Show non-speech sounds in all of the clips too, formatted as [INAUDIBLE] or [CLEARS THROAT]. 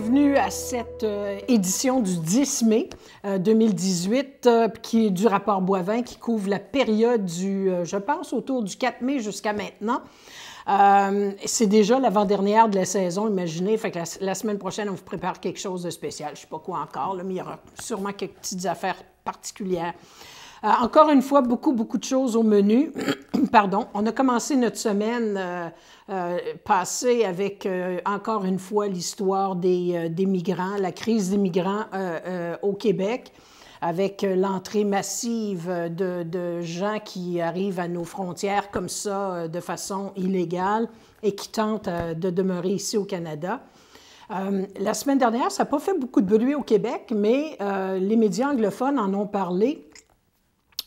bienvenue à cette euh, édition du 10 mai 2018 euh, euh, qui est du rapport Boivin qui couvre la période du, je pense, autour du 4 mai jusqu'à maintenant. c'est déjà l'avant-dernière de la saison, imaginez. Fait que la, semaine prochaine, on vous prépare quelque chose de spécial. Je ne sais pas quoi encore, mais il y aura sûrement quelques petites affaires particulières. Euh, encore une fois, beaucoup, beaucoup de choses au menu. [CLEARS THROAT] Pardon. On a commencé notre semaine euh, euh, passée avec, encore une fois, l'histoire des, des, migrants, la crise des migrants au Québec avec l'entrée massive de, de, gens qui arrivent à nos frontières comme ça de façon illégale et qui tentent de demeurer ici au Canada. la semaine dernière, ça n'a pas fait beaucoup de bruit au Québec, mais les médias anglophones en ont parlé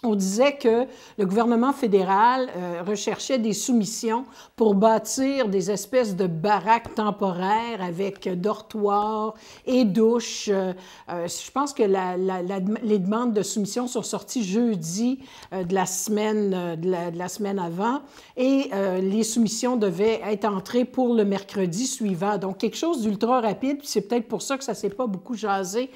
on disait que le gouvernement fédéral euh, recherchait des soumissions pour bâtir des espèces de baraques temporaires avec dortoirs et douches. Euh, euh, je pense que les demandes de soumissions sont sorties jeudi de, la semaine, de, la, semaine avant et les soumissions devaient être entrées pour le mercredi suivant. Donc, quelque chose d'ultra rapide, c'est peut-être pour ça que ça ne s'est pas beaucoup jasé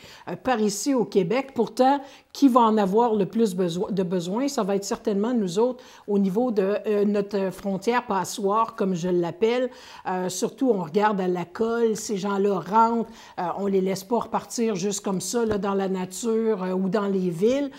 par ici au Québec. Pourtant, qui va en avoir le plus besoin? de besoins, ça va être certainement nous autres au niveau de euh, notre frontière passoire, comme je l'appelle. Euh, surtout, on regarde à la colle, ces gens-là rentrent, euh, on les laisse pas repartir juste comme ça là, dans la nature ou dans les villes.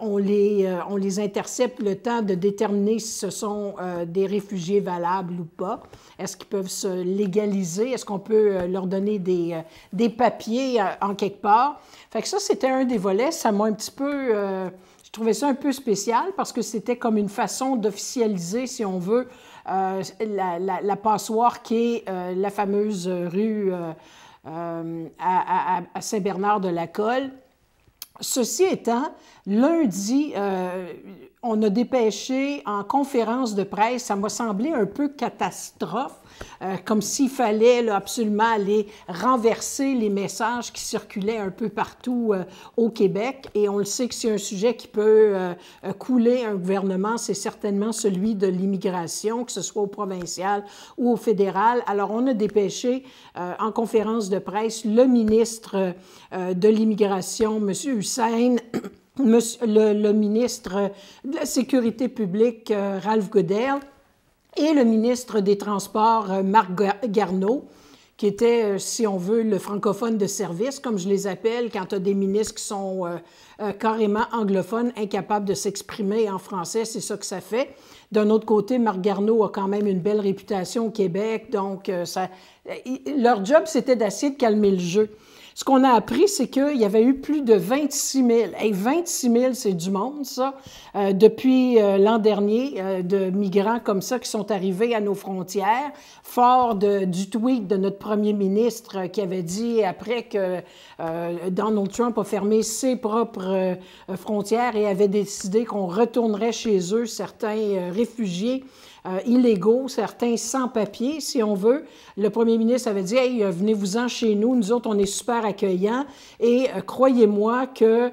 on, les, on les intercepte le temps de déterminer si ce sont des réfugiés valables ou pas. Est-ce qu'ils peuvent se légaliser? Est-ce qu'on peut leur donner des, des papiers en quelque part? Fait que ça, c'était un des volets. Ça m'a un petit peu trouvais ça un peu spécial parce que c'était comme une façon d'officialiser, si on veut, euh, la, la, la, passoire qui est euh, la fameuse rue euh, euh à, à, à Saint-Bernard-de-la-Colle. Ceci étant, lundi, euh, on a dépêché en conférence de presse, ça m'a semblé un peu catastrophe, euh, comme s'il fallait absolument aller renverser les messages qui circulaient un peu partout euh, au Québec. Et on le sait que c'est un sujet qui peut euh, couler un gouvernement, c'est certainement celui de l'immigration, que ce soit au provincial ou au fédéral. Alors on a dépêché en conférence de presse le ministre de l'immigration, M. Hussein le, ministre de la Sécurité publique, euh, Ralph Goodell, et le ministre des Transports, euh, Marc Garneau, qui était, euh, si on veut, le francophone de service, comme je les appelle, quand tu as des ministres qui sont carrément anglophones, incapables de s'exprimer en français, c'est ça que ça fait. D'un autre côté, Marc Garneau a quand même une belle réputation au Québec, donc leur job, c'était d'essayer de calmer le jeu. Ce qu'on a appris, c'est qu'il y avait eu plus de 26 000. Hey, 26 000, c'est du monde, ça, euh, depuis euh, l'an dernier, euh, de migrants comme ça qui sont arrivés à nos frontières, fort du tweet de notre premier ministre qui avait dit après que Donald Trump a fermé ses propres frontières et avait décidé qu'on retournerait chez eux certains réfugiés. Euh, illégaux, certains sans papier, si on veut. Le premier ministre avait dit Hey, euh, venez-vous-en chez nous, nous autres, on est super accueillants. Et euh, croyez-moi que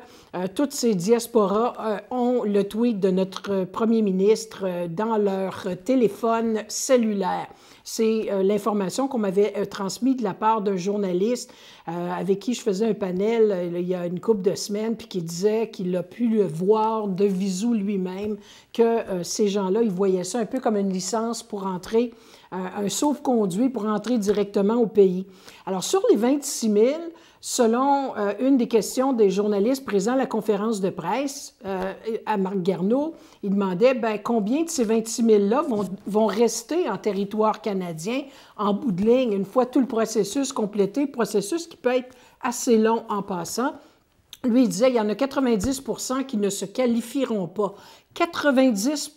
toutes ces diasporas ont le tweet de notre premier ministre dans leur téléphone cellulaire. C'est l'information qu'on m'avait transmise de la part d'un journaliste euh, avec qui je faisais un panel euh, il y a une couple de semaines, puis qui disait qu'il a pu le voir de visu lui-même, que euh, ces gens-là, ils voyaient ça un peu comme une licence pour entrer, un sauf-conduit pour entrer directement au pays. Alors, sur les 26 000, selon une des questions des journalistes présents à la conférence de presse à Marc Garneau, il demandait ben, combien de ces 26 000-là vont rester en territoire canadien en bout de ligne, une fois tout le processus complété, processus qui peut être assez long en passant, lui il disait, il y en a 90 qui ne se qualifieront pas, 90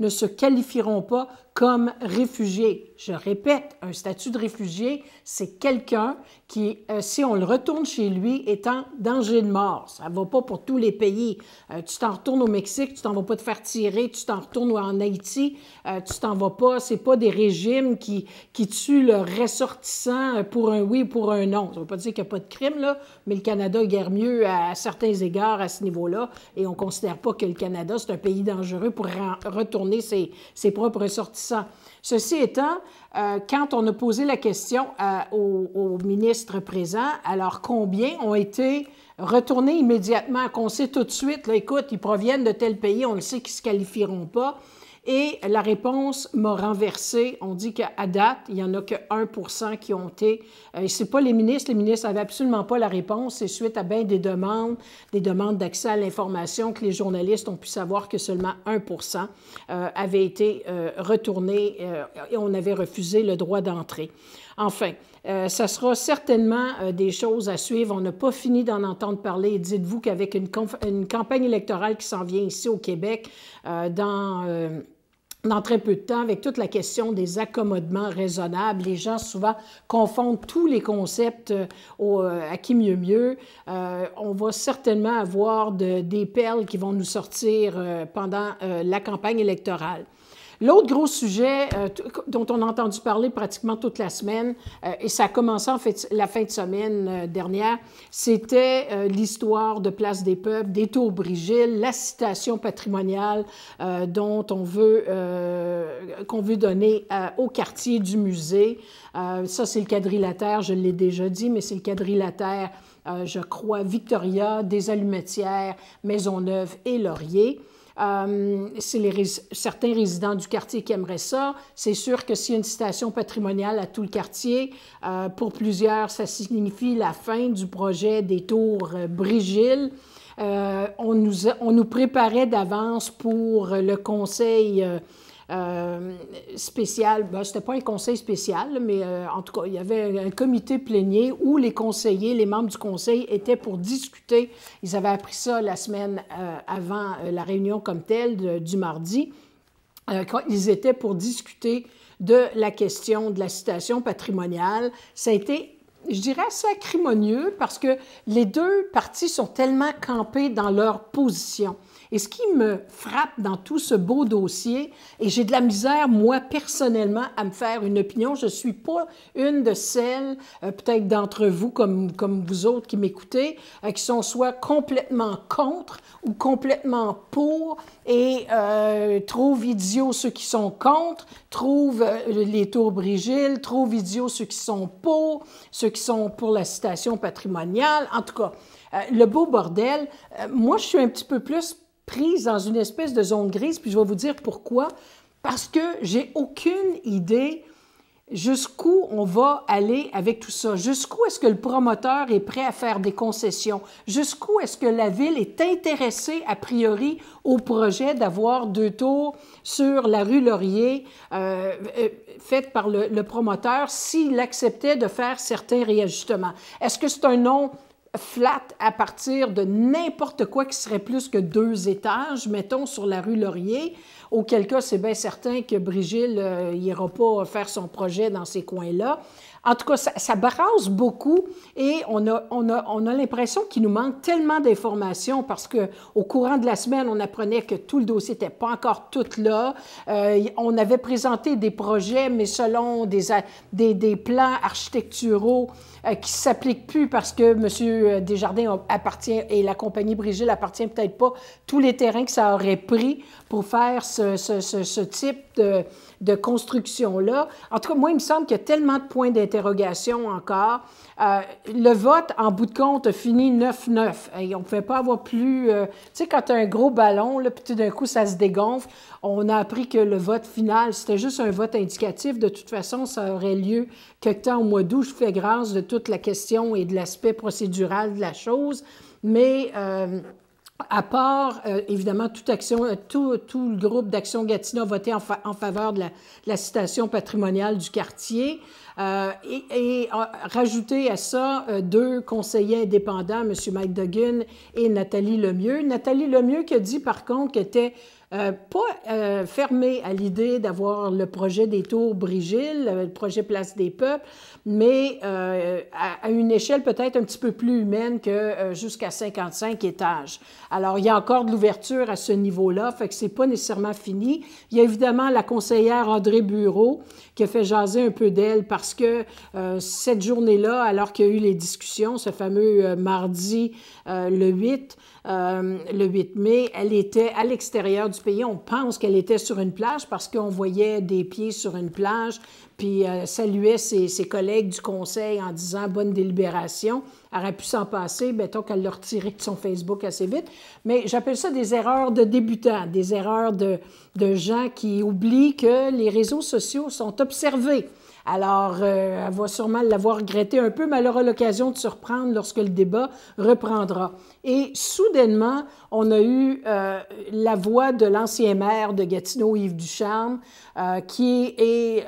ne se qualifieront pas comme réfugiés. Je répète, un statut de réfugié, c'est quelqu'un qui, euh, si on le retourne chez lui, est en danger de mort. Ça ne va pas pour tous les pays. Euh, tu t'en retournes au Mexique, tu t'en vas pas te faire tirer, tu t'en retournes en Haïti, euh, tu t'en vas pas. C'est pas des régimes qui, qui tuent le ressortissant pour un oui ou pour un non. Ça ne veut pas dire qu'il n'y a pas de crime, là, mais le Canada guère mieux à certains égards à ce niveau-là, et on ne considère pas que le Canada c'est un pays dangereux pour retourner ses, propres ressortissants. Ceci étant, euh, quand on a posé la question euh, au ministre présent, alors combien ont été retournés immédiatement, qu'on sait tout de suite, là, écoute, ils proviennent de tel pays, on le sait qu'ils ne se qualifieront pas. Et la réponse m'a renversée. On dit qu'à date, il n'y en a que 1 qui ont été. Euh, et ce pas les ministres. Les ministres n'avaient absolument pas la réponse. C'est suite à bien des demandes, des demandes d'accès à l'information que les journalistes ont pu savoir que seulement 1 euh, avait été euh, retourné et on avait refusé le droit d'entrée. Enfin, ça sera certainement des choses à suivre. On n'a pas fini d'en entendre parler. dites-vous qu'avec une, une, campagne électorale qui s'en vient ici au Québec, dans dans très peu de temps avec toute la question des accommodements raisonnables. Les gens souvent confondent tous les concepts euh, euh, à qui mieux mieux. Euh, on va certainement avoir des perles qui vont nous sortir pendant la campagne électorale. L'autre gros sujet euh, dont on a entendu parler pratiquement toute la semaine, euh, et ça a commencé en fait la fin de semaine euh, dernière, c'était l'histoire de Place des Peuples, des Tours Brigitte, la citation patrimoniale dont on veut, qu'on veut donner au quartier du musée. ça, c'est le quadrilatère, je l'ai déjà dit, mais c'est le quadrilatère, je crois, Victoria, des Allumetières, Maisonneuve et Laurier c'est euh, les certains résidents du quartier qui aimeraient ça. C'est sûr que s'il y a une citation patrimoniale à tout le quartier, euh, pour plusieurs, ça signifie la fin du projet des tours euh, Brigil. on, nous on nous préparait d'avance pour le conseil euh, spécial, ben, c'était pas un conseil spécial, mais euh, en tout cas, il y avait un comité plénier où les conseillers, les membres du conseil étaient pour discuter. Ils avaient appris ça la semaine euh, avant la réunion comme telle du mardi. Quand ils étaient pour discuter de la question de la citation patrimoniale. Ça a été je dirais assez acrimonieux parce que les deux parties sont tellement campées dans leur position. Et ce qui me frappe dans tout ce beau dossier, et j'ai de la misère, moi, personnellement, à me faire une opinion, je ne suis pas une de celles, euh, peut-être d'entre vous, comme, comme vous autres qui m'écoutez, euh, qui sont soit complètement contre ou complètement pour, et euh, trouvent idiots ceux qui sont contre, trouvent euh, les tours brigilles trouvent idiots ceux qui sont pour, ceux qui sont pour la citation patrimoniale, en tout cas. le beau bordel, moi je suis un petit peu plus prise dans une espèce de zone grise, puis je vais vous dire pourquoi. Parce que j'ai aucune idée jusqu'où on va aller avec tout ça. Jusqu'où est-ce que le promoteur est prêt à faire des concessions? Jusqu'où est-ce que la ville est intéressée, a priori, au projet d'avoir deux tours sur la rue Laurier euh, euh faite par le, le promoteur s'il acceptait de faire certains réajustements? Est-ce que c'est un nom flat à partir de n'importe quoi qui serait plus que deux étages, mettons sur la rue Laurier, auquel cas c'est bien certain que Brigitte n'ira euh, pas faire son projet dans ces coins-là. En tout cas, ça, ça beaucoup et on a, on a, l'impression qu'il nous manque tellement d'informations parce qu'au courant de la semaine, on apprenait que tout le dossier n'était pas encore tout là. Euh, on avait présenté des projets, mais selon des, des plans architecturaux euh, qui ne s'applique plus parce que M. Desjardins appartient et la compagnie Brigitte appartient peut-être pas tous les terrains que ça aurait pris pour faire ce, type de, de construction-là. En tout cas, moi, il me semble qu'il y a tellement de points d'interrogation encore. Euh, le vote, en bout de compte, a fini 9-9. Et on ne pouvait pas avoir plus... Euh, tu sais, quand tu as un gros ballon, là, puis tout d'un coup, ça se dégonfle, on a appris que le vote final, c'était juste un vote indicatif. De toute façon, ça aurait lieu quelque temps au mois d'août. Je fais grâce de toute la question et de l'aspect procédural de la chose. Mais... Euh, à part, euh, évidemment, action, euh, tout, le groupe d'Action Gatineau a voté en, faveur de la, citation patrimoniale du quartier. Euh, et, et à ça deux conseillers indépendants, M. Mike Duggan et Nathalie Lemieux. Nathalie Lemieux qui a dit, par contre, qu'elle était euh, pas euh, fermé à l'idée d'avoir le projet des Tours Brigil, euh, le projet Place des Peuples, mais à, une échelle peut-être un petit peu plus humaine que jusqu'à 55 étages. Alors, il y a encore de l'ouverture à ce niveau-là, fait que c'est pas nécessairement fini. Il y a évidemment la conseillère André Bureau, qui a fait jaser un peu d'elle parce que euh, cette journée-là, alors qu'il y a eu les discussions, ce fameux euh, mardi euh, le 8, le 8 mai, elle était à l'extérieur du pays. On pense qu'elle était sur une plage parce qu'on voyait des pieds sur une plage puis euh, saluait ses, ses, collègues du conseil en disant bonne délibération, Elle aurait pu s'en passer, mettons qu'elle l'a retiré de son Facebook assez vite. Mais j'appelle ça des erreurs de débutants, des erreurs de, de gens qui oublient que les réseaux sociaux sont observés. Alors, euh, elle va sûrement l'avoir regretté un peu, mais elle aura l'occasion de surprendre lorsque le débat reprendra. Et soudainement, on a eu euh, la voix de l'ancien maire de Gatineau, Yves Ducharme, qui est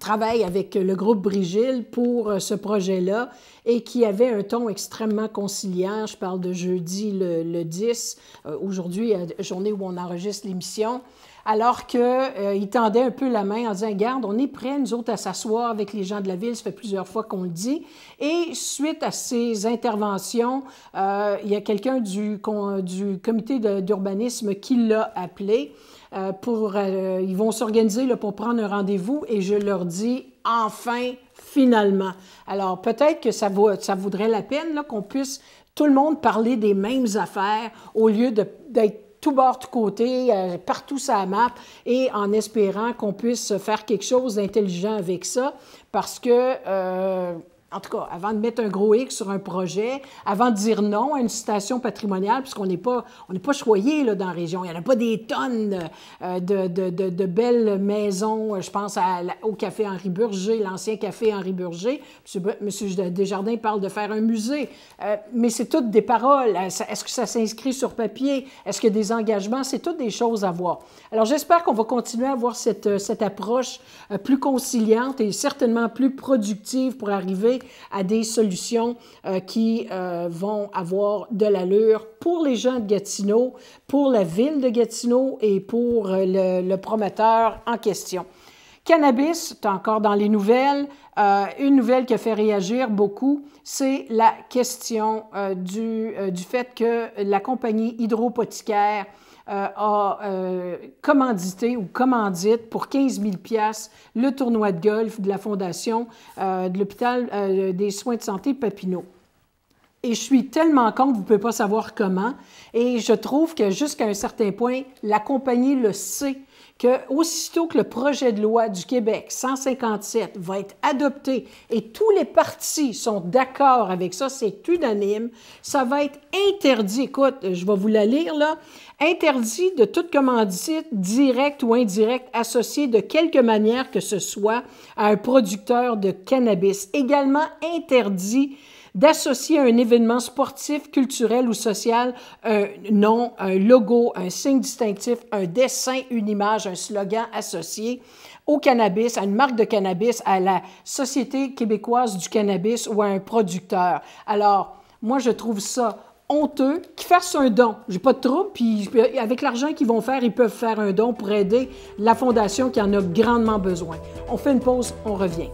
travaille avec le groupe Brigil pour euh, ce projet-là et qui avait un ton extrêmement conciliant. Je parle de jeudi le, 10, euh, aujourd'hui, euh, journée où on enregistre l'émission alors qu'il tendait un peu la main en disant Garde, on est prêts, nous autres, à s'asseoir avec les gens de la ville. Ça fait plusieurs fois qu'on le dit. Et suite à ces interventions, il y a quelqu'un du comité d'urbanisme qui l'a appelé. Euh, pour, euh, ils vont s'organiser pour prendre un rendez-vous et je leur dis enfin, finalement. Alors peut-être que ça, ça vaudrait la peine qu'on puisse tout le monde parler des mêmes affaires au lieu d'être tout bord, tout côté, euh, partout partout sa map, et en espérant qu'on puisse faire quelque chose d'intelligent avec ça, parce que en tout cas, avant de mettre un gros X sur un projet, avant de dire non à une citation patrimoniale, puisqu'on n'est pas, on pas choyé dans la région. Il n'y en a pas des tonnes euh, de, belles maisons. Je pense au café Henri Burger, l'ancien café Henri Burger. Monsieur, Desjardins parle de faire un musée. Euh, mais c'est toutes des paroles. Euh, est-ce que ça s'inscrit sur papier? Est-ce qu'il y a des engagements? C'est toutes des choses à voir. Alors, j'espère qu'on va continuer à avoir cette, cette approche plus conciliante et certainement plus productive pour arriver à des solutions euh, qui euh, vont avoir de l'allure pour les gens de Gatineau, pour la ville de Gatineau et pour euh, le, promoteur en question. Cannabis, tu encore dans les nouvelles. une nouvelle qui a fait réagir beaucoup, c'est la question du, du fait que la compagnie hydropoticaire euh, a euh, commandité ou commandite pour 15 000 le tournoi de golf de la Fondation euh, de l'Hôpital des soins de santé Papineau. Et je suis tellement que vous ne pouvez pas savoir comment. Et je trouve que jusqu'à un certain point, la compagnie le sait que aussitôt que le projet de loi du Québec 157 va être adopté et tous les partis sont d'accord avec ça, c'est unanime, ça va être interdit. Écoute, je vais vous la lire là. Interdit de toute commandite directe ou indirecte associée de quelque manière que ce soit à un producteur de cannabis. Également interdit d'associer un événement sportif, culturel ou social un nom, un logo, un signe distinctif, un dessin, une image, un slogan associé au cannabis, à une marque de cannabis, à la Société québécoise du cannabis ou à un producteur. Alors, moi, je trouve ça honteux qu'ils fassent un don. J'ai pas de trouble, puis avec l'argent qu'ils vont faire, ils peuvent faire un don pour aider la fondation qui en a grandement besoin. On fait une pause, on revient.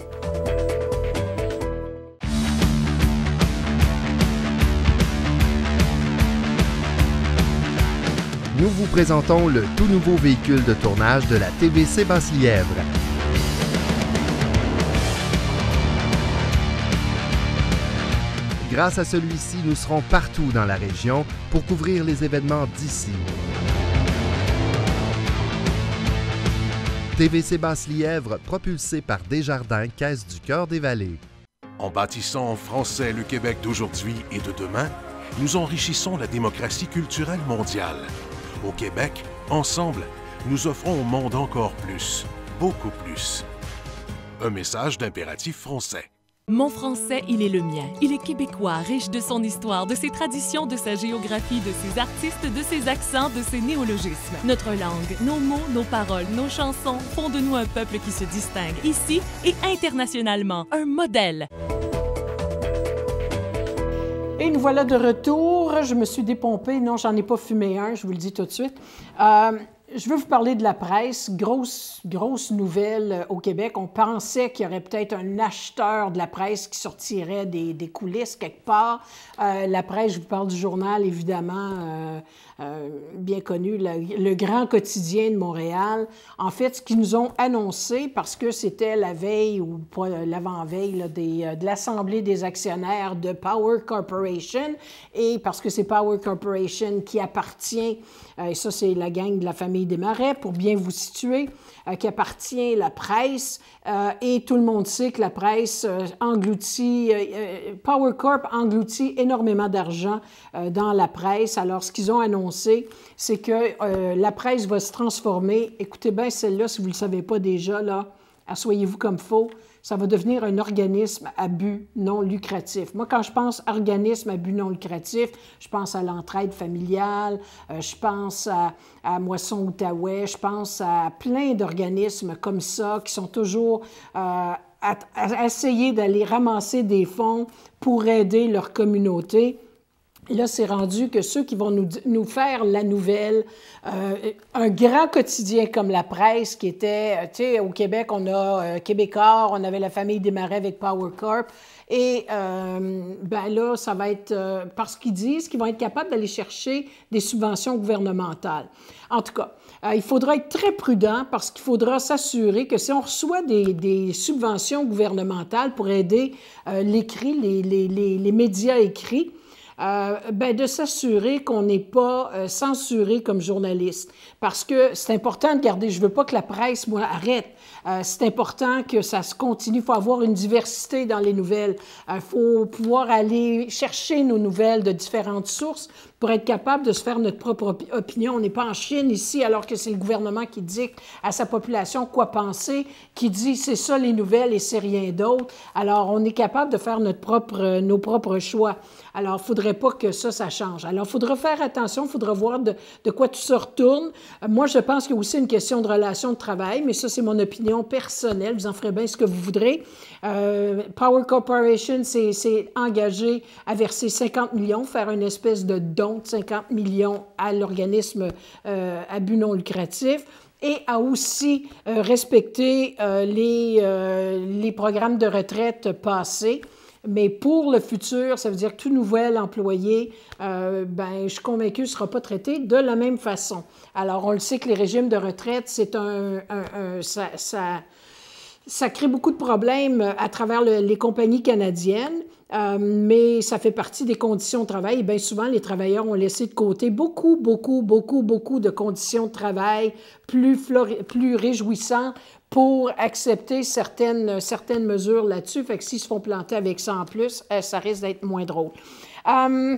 nous vous présentons le tout nouveau véhicule de tournage de la TVC Basse-Lièvre. Grâce à celui-ci, nous serons partout dans la région pour couvrir les événements d'ici. TVC Basse-Lièvre, propulsé par Desjardins, Caisse du Cœur des Vallées. En bâtissant en français le Québec d'aujourd'hui et de demain, nous enrichissons la démocratie culturelle mondiale au Québec, ensemble, nous offrons au monde encore plus, beaucoup plus. Un message d'impératif français. Mon français, il est le mien. Il est québécois, riche de son histoire, de ses traditions, de sa géographie, de ses artistes, de ses accents, de ses néologismes. Notre langue, nos mots, nos paroles, nos chansons font de nous un peuple qui se distingue ici et internationalement, un modèle. Et nous voilà de retour. Je me suis dépompée. Non, j'en ai pas fumé un, je vous le dis tout de suite. Euh, je veux vous parler de la presse. Grosse, grosse nouvelle euh, au Québec. On pensait qu'il y aurait peut-être un acheteur de la presse qui sortirait des, coulisses quelque part. Euh, la presse, je vous parle du journal, évidemment, euh, bien connu, le, grand quotidien de Montréal. En fait, ce qu'ils nous ont annoncé, parce que c'était la veille ou pas l'avant-veille de l'Assemblée des actionnaires de Power Corporation, et parce que c'est Power Corporation qui appartient euh, et ça, c'est la gang de la famille Desmarais, pour bien vous situer, euh, qui appartient à la presse. Euh, et tout le monde sait que la presse engloutit, Power Corp engloutit énormément d'argent dans la presse. Alors, ce qu'ils ont annoncé, c'est que la presse va se transformer. Écoutez bien celle-là, si vous ne le savez pas déjà, là, soyez vous comme faux ça va devenir un organisme à but non lucratif. Moi, quand je pense organisme à but non lucratif, je pense à l'entraide familiale, euh, je pense à, Moisson Outaouais, je pense à plein d'organismes comme ça qui sont toujours euh, à essayer d'aller ramasser des fonds pour aider leur communauté là, c'est rendu que ceux qui vont nous, faire la nouvelle, euh, un grand quotidien comme la presse qui était, euh, tu sais, au Québec, on a euh, Québécois, on avait la famille Desmarais avec Power Corp. Et euh, ben là, ça va être parce qu'ils disent qu'ils vont être capables d'aller chercher des subventions gouvernementales. En tout cas, il faudra être très prudent parce qu'il faudra s'assurer que si on reçoit des, subventions gouvernementales pour aider l'écrit, les, médias écrits, euh, ben de s'assurer qu'on n'est pas euh, censuré comme journaliste. Parce que c'est important de garder, je ne veux pas que la presse, moi, arrête. Euh, c'est important que ça se continue. Il faut avoir une diversité dans les nouvelles. Il faut pouvoir aller chercher nos nouvelles de différentes sources pour être capable de se faire notre propre opinion. On n'est pas en Chine ici, alors que c'est le gouvernement qui dicte à sa population quoi penser, qui dit c'est ça les nouvelles et c'est rien d'autre. Alors, on est capable de faire notre propre, euh, nos propres choix. Alors, il ne faudrait pas que ça, ça change. Alors, il faudra faire attention, il faudra voir de, de, quoi tout se retourne. Euh, moi, je pense qu'il y a aussi une question de relation de travail, mais ça, c'est mon opinion personnelle. Vous en ferez bien ce que vous voudrez. Euh, Power Corporation s'est engagé à verser 50 millions, faire une espèce de don de 50 millions à l'organisme euh, à but non lucratif et a aussi euh, respecté euh, les, euh, les programmes de retraite passés. Mais pour le futur, ça veut dire que tout nouvel employé, ben, je suis convaincu, ne sera pas traité de la même façon. Alors, on le sait que les régimes de retraite, c'est un, ça, ça, ça, crée beaucoup de problèmes à travers les compagnies canadiennes. Euh, mais ça fait partie des conditions de travail. Et bien souvent, les travailleurs ont laissé de côté beaucoup, beaucoup, beaucoup, beaucoup de conditions de travail plus, plus réjouissantes pour accepter certaines, certaines mesures là-dessus. Fait que s'ils se font planter avec ça en plus, euh, ça risque d'être moins drôle. Euh,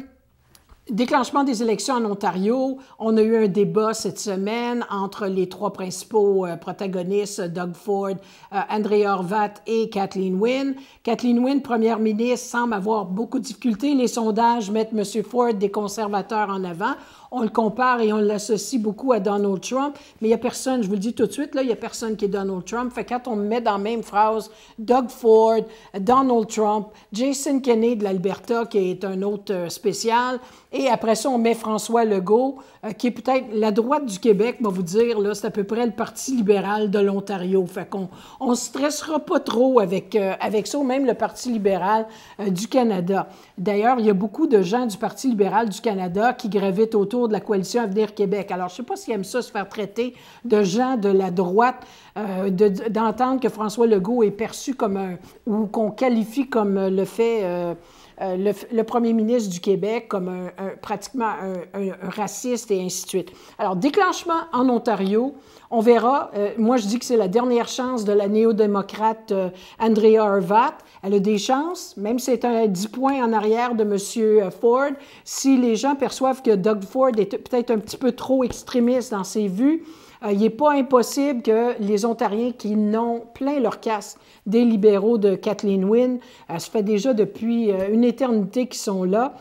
Déclenchement des élections en Ontario, on a eu un débat cette semaine entre les trois principaux euh, protagonistes, Doug Ford, André euh, Andrea et Kathleen Wynne. Kathleen Wynne, première ministre, semble avoir beaucoup de difficultés. Les sondages mettent M. Ford des conservateurs en avant on le compare et on l'associe beaucoup à Donald Trump, mais il n'y a personne, je vous le dis tout de suite, là, il n'y a personne qui est Donald Trump. Fait quand on met dans la même phrase Doug Ford, Donald Trump, Jason Kenney de l'Alberta, qui est un autre euh, spécial, et après ça, on met François Legault, euh, qui est peut-être la droite du Québec, va vous dire, là, c'est à peu près le Parti libéral de l'Ontario. Fait qu'on on stressera pas trop avec, euh, avec ça, même le Parti libéral du Canada. D'ailleurs, il y a beaucoup de gens du Parti libéral du Canada qui gravitent autour de la coalition Avenir Québec. Alors, je ne sais pas s'ils aime ça se faire traiter de gens de la droite, euh, d'entendre que François Legault est perçu comme un, ou qu'on qualifie comme euh, le fait... Euh, le, premier ministre du Québec comme un, pratiquement un, un, raciste et ainsi de suite. Alors, déclenchement en Ontario, on verra. Euh, moi, je dis que c'est la dernière chance de la néo-démocrate euh, Andrea Elle a des chances, même si c'est un 10 points en arrière de M. Euh, Ford. Si les gens perçoivent que Doug Ford est peut-être un petit peu trop extrémiste dans ses vues, il n'est pas impossible que les Ontariens qui n'ont plein leur casse des libéraux de Kathleen Wynne, ça fait déjà depuis une éternité qu'ils sont là,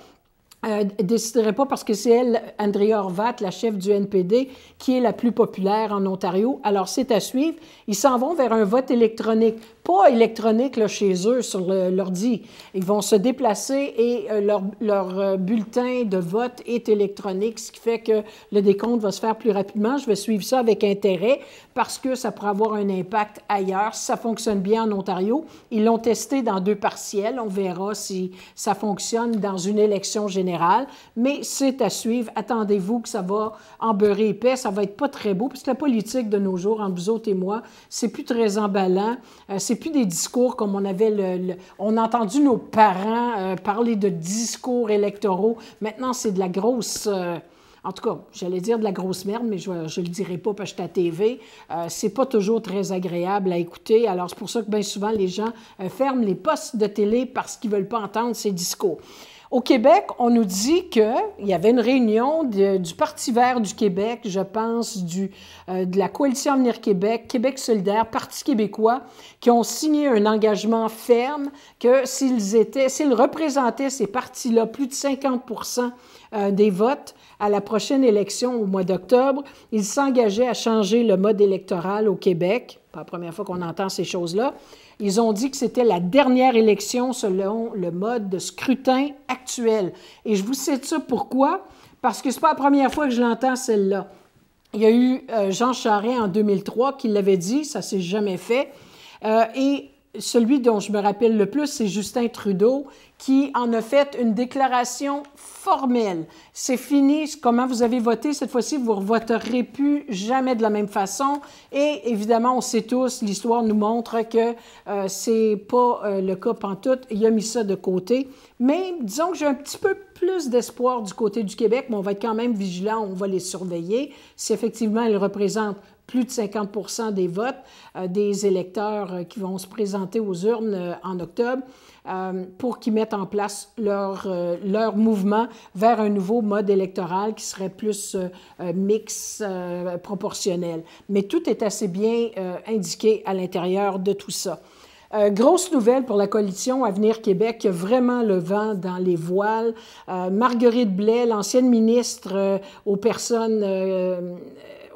ne euh, déciderait pas parce que c'est elle, Andrea Horvat, la chef du NPD, qui est la plus populaire en Ontario. Alors, c'est à suivre. Ils s'en vont vers un vote électronique pas électronique là, chez eux sur l'ordi. Ils vont se déplacer et euh, leur, leur, euh, bulletin de vote est électronique, ce qui fait que le décompte va se faire plus rapidement. Je vais suivre ça avec intérêt parce que ça pourrait avoir un impact ailleurs. ça fonctionne bien en Ontario, ils l'ont testé dans deux partiels. On verra si ça fonctionne dans une élection générale. Mais c'est à suivre. Attendez-vous que ça va en épais. Ça va être pas très beau parce que la politique de nos jours, en vous autres et moi, c'est plus très emballant. Euh, c'est plus des discours comme on avait le, on a entendu nos parents euh, parler de discours électoraux. Maintenant, c'est de la grosse euh, en tout cas, j'allais dire de la grosse merde, mais je ne le dirai pas parce que je à TV. Euh, c'est pas toujours très agréable à écouter. Alors, c'est pour ça que bien souvent, les gens ferment les postes de télé parce qu'ils ne veulent pas entendre ces discours. Au Québec, on nous dit qu'il y avait une réunion du Parti vert du Québec, je pense, euh, de la Coalition Avenir Québec, Québec solidaire, Parti québécois, qui ont signé un engagement ferme que s'ils étaient, s'ils représentaient ces partis-là, plus de 50 euh, des votes à la prochaine élection au mois d'octobre, ils s'engageaient à changer le mode électoral au Québec. Pas la première fois qu'on entend ces choses-là. Ils ont dit que c'était la dernière élection selon le mode de scrutin actuel. Et je vous cite ça pourquoi? Parce que c'est pas la première fois que je l'entends, celle-là. Il y a eu euh, Jean Charest en 2003 qui l'avait dit, ça s'est jamais fait. Euh, et celui dont je me rappelle le plus, c'est Justin Trudeau, qui en a fait une déclaration formelle. C'est fini, comment vous avez voté cette fois-ci, vous ne voterez plus jamais de la même façon. Et évidemment, on sait tous, l'histoire nous montre que euh, c'est pas euh, le cas pantoute. Il a mis ça de côté. Mais disons que j'ai un petit peu plus d'espoir du côté du Québec, mais on va être quand même vigilant, on va les surveiller. Si effectivement, ils représentent plus de 50 des votes euh, des électeurs euh, qui vont se présenter aux urnes euh, en octobre pour qu'ils mettent en place leur, leur mouvement vers un nouveau mode électoral qui serait plus mix, proportionnel. Mais tout est assez bien indiqué à l'intérieur de tout ça. grosse nouvelle pour la coalition Avenir Québec, a vraiment le vent dans les voiles. Marguerite Blais, l'ancienne ministre aux personnes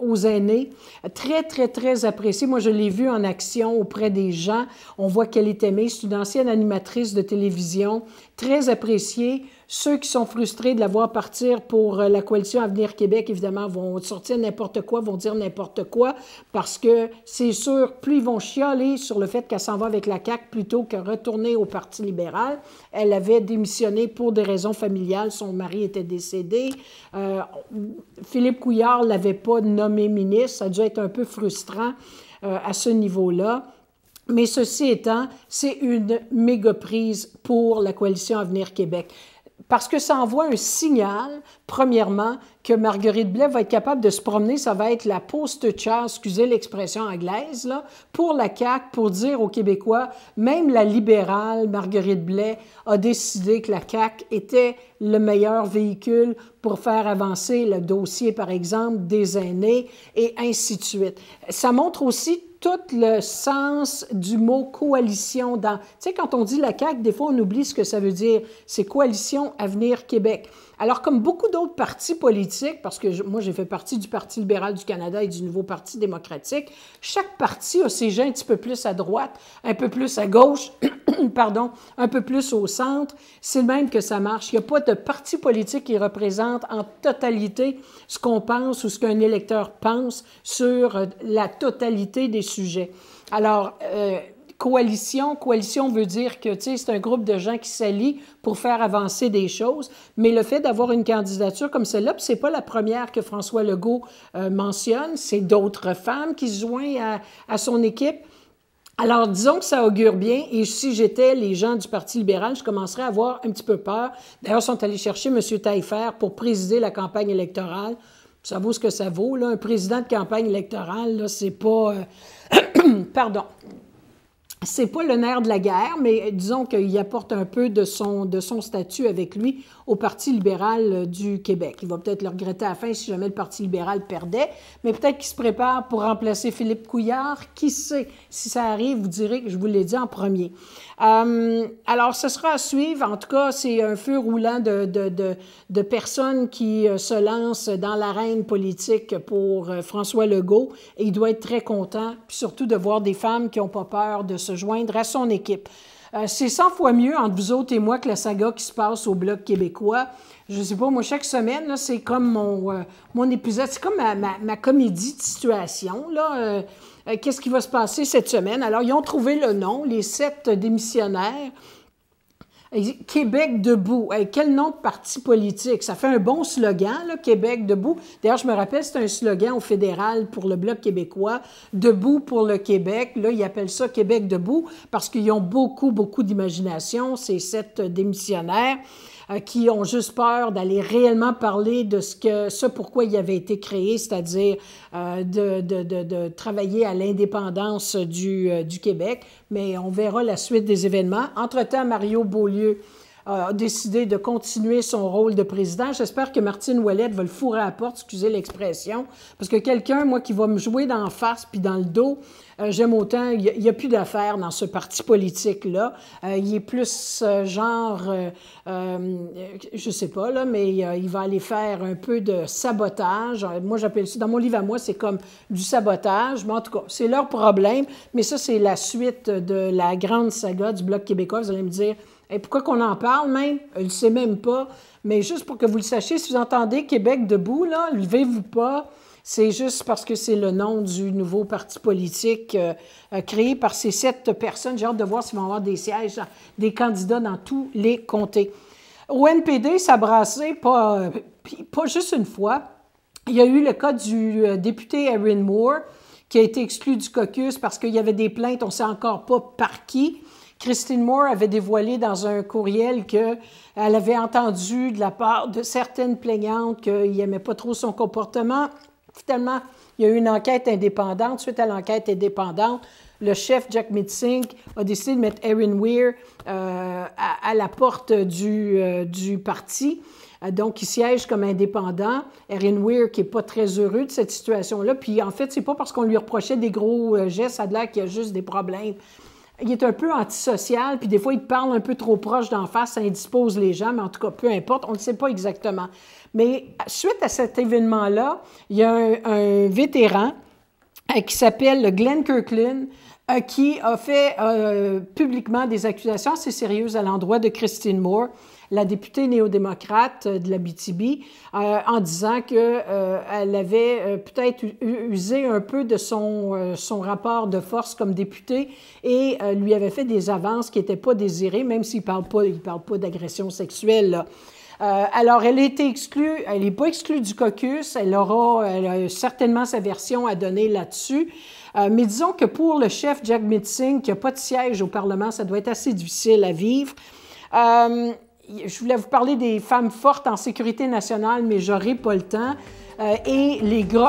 aux aînés. Très, très, très appréciée. Moi, je l'ai vue en action auprès des gens. On voit qu'elle est aimée. C'est une ancienne animatrice de télévision, très appréciée. Ceux qui sont frustrés de la voir partir pour euh, la coalition Avenir Québec, évidemment, vont sortir n'importe quoi, vont dire n'importe quoi, parce que c'est sûr, plus ils vont chialer sur le fait qu'elle s'en va avec la CAQ plutôt que retourner au Parti libéral. Elle avait démissionné pour des raisons familiales, son mari était décédé. Euh, Philippe Couillard ne l'avait pas nommé ministre, ça a dû être un peu frustrant euh, à ce niveau-là. Mais ceci étant, c'est une méga prise pour la coalition Avenir Québec parce que ça envoie un signal, premièrement, que Marguerite Blais va être capable de se promener, ça va être la « chasse, excusez l'expression anglaise, pour la CAQ, pour dire aux Québécois, même la libérale Marguerite Blais a décidé que la CAQ était le meilleur véhicule pour faire avancer le dossier, par exemple, des aînés, et ainsi de suite. Ça montre aussi tout le sens du mot coalition dans. Tu sais, quand on dit la CAQ, des fois, on oublie ce que ça veut dire. C'est coalition Avenir Québec. Alors, comme beaucoup d'autres partis politiques, parce que moi, j'ai fait partie du Parti libéral du Canada et du Nouveau Parti démocratique, chaque parti a ses gens un petit peu plus à droite, un peu plus à gauche, [CLEARS THROAT] pardon, un peu plus au centre. C'est le même que ça marche. Il n'y a pas de parti politique qui représente en totalité ce qu'on pense ou ce qu'un électeur pense sur euh, la totalité des sujets. Alors, euh, coalition, coalition veut dire que c'est un groupe de gens qui s'allient pour faire avancer des choses, mais le fait d'avoir une candidature comme celle-là, c'est pas la première que François Legault euh, mentionne, c'est d'autres femmes qui se joignent à, son équipe. Alors, disons que ça augure bien, et si j'étais les gens du Parti libéral, je commencerais à avoir un petit peu peur. D'ailleurs, ils sont allés chercher M. Taillefer pour présider la campagne électorale. Ça vaut ce que ça vaut, Un président de campagne électorale, là, c'est pas... Euh, [CLEARS THROAT] pardon c'est pas le nerf de la guerre, mais disons qu'il apporte un peu de son, de son statut avec lui au Parti libéral euh, du Québec. Il va peut-être le regretter à la fin si jamais le Parti libéral perdait, mais peut-être qu'il se prépare pour remplacer Philippe Couillard. Qui sait? Si ça arrive, vous direz que je vous l'ai dit en premier. Euh, alors, ce sera à suivre. En tout cas, c'est un feu roulant de, de, personnes qui euh, se lancent dans l'arène politique pour François Legault. Et il doit être très content, surtout de voir des femmes qui n'ont pas peur de se joindre à son équipe. Euh, c'est 100 fois mieux entre vous autres et moi que la saga qui se passe au Bloc québécois. Je sais pas, moi, chaque semaine, c'est comme mon, euh, mon épisode, c'est comme ma, comédie de situation. Là, euh, qu'est-ce qui va se passer cette semaine? Alors, ils ont trouvé le nom, les sept démissionnaires. Québec debout. quel nom de parti politique. Ça fait un bon slogan, Québec debout. D'ailleurs, je me rappelle, c'est un slogan au fédéral pour le Bloc québécois, Debout pour le Québec. Là, ils appellent ça Québec debout parce qu'ils ont beaucoup, beaucoup d'imagination, ces sept démissionnaires qui ont juste peur d'aller réellement parler de ce, que, ce pourquoi il avait été créé, c'est-à-dire euh, de, travailler à l'indépendance du, euh, du Québec. Mais on verra la suite des événements. Entre-temps, Mario Beaulieu a décidé de continuer son rôle de président. J'espère que Martine Ouellette va le fourrer à la porte, excusez l'expression, parce que quelqu'un, moi, qui va me jouer dans la face puis dans le dos, euh, j'aime autant, il n'y a, plus d'affaires dans ce parti politique-là. Euh, il est plus euh, genre, je sais pas, là, mais il va aller faire un peu de sabotage. Moi, j'appelle ça, dans mon livre à moi, c'est comme du sabotage. Mais en tout cas, c'est leur problème. Mais ça, c'est la suite de la grande saga du Bloc québécois. Vous allez me dire, pourquoi qu'on en parle même? Elle ne sait même pas. Mais juste pour que vous le sachiez, si vous entendez Québec debout, là, levez-vous pas. C'est juste parce que c'est le nom du nouveau parti politique euh, euh, créé par ces sept personnes. J'ai hâte de voir s'ils vont avoir des sièges, des candidats dans tous les comtés. Au NPD, ça brassait pas, euh, pas juste une fois. Il y a eu le cas du député Erin Moore qui a été exclu du caucus parce qu'il y avait des plaintes, on ne sait encore pas par qui. Christine Moore avait dévoilé dans un courriel qu'elle avait entendu de la part de certaines plaignantes qu'il n'aimait pas trop son comportement. Finalement, il y a eu une enquête indépendante. Suite à l'enquête indépendante, le chef Jack Mitzink a décidé de mettre Erin Weir euh, à, la porte du, euh, parti. Euh, donc, il siège comme indépendant. Erin Weir, qui n'est pas très heureux de cette situation-là. Puis, en fait, c'est pas parce qu'on lui reprochait des gros gestes, à de qu'il y a juste des problèmes il est un peu antisocial, puis des fois, il parle un peu trop proche d'en face, ça indispose les gens, mais en tout cas, peu importe, on ne sait pas exactement. Mais suite à cet événement-là, il y a un, un vétéran euh, qui s'appelle Glenn Kirkland, euh, qui a fait euh, publiquement des accusations assez sérieuses à l'endroit de Christine Moore, la députée néo-démocrate euh, de la BTB, en disant qu'elle avait peut-être usé un peu de son, son rapport de force comme députée et lui avait fait des avances qui n'étaient pas désirées, même s'il ne parle pas, pas d'agression sexuelle. alors, elle a été exclue, elle n'est pas exclue du caucus, elle aura, elle a certainement sa version à donner là-dessus. Euh, mais disons que pour le chef Jack Mitzing, qui n'a pas de siège au Parlement, ça doit être assez difficile à vivre. Euh, je voulais vous parler des femmes fortes en sécurité nationale, mais j'aurai pas le temps. Euh, et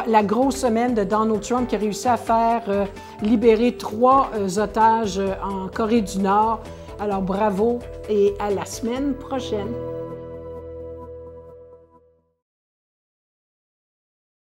la grosse semaine de Donald Trump qui a réussi à faire libérer trois otages en Corée du Nord. Alors bravo et à la semaine prochaine.